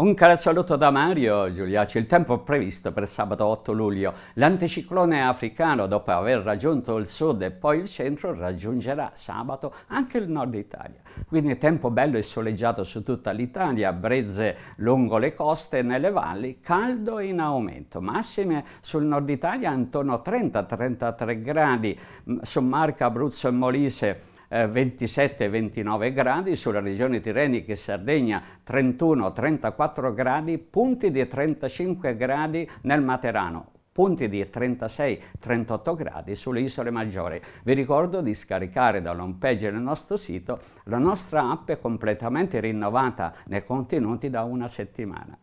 Un caro saluto da Mario Giuliacci. Il tempo previsto per sabato 8 luglio. L'anticiclone africano, dopo aver raggiunto il sud e poi il centro, raggiungerà sabato anche il nord Italia. Quindi tempo bello e soleggiato su tutta l'Italia, brezze lungo le coste e nelle valli, caldo in aumento. Massime sul nord Italia intorno a 30-33 gradi, su Marca, Abruzzo e Molise 27-29 eh, gradi, sulle regioni tirreniche e Sardegna 31-34 gradi, punti di 35 gradi nel Materano, punti di 36-38 gradi sulle isole maggiori. Vi ricordo di scaricare dall'home page del nostro sito, la nostra app completamente rinnovata nei contenuti da una settimana.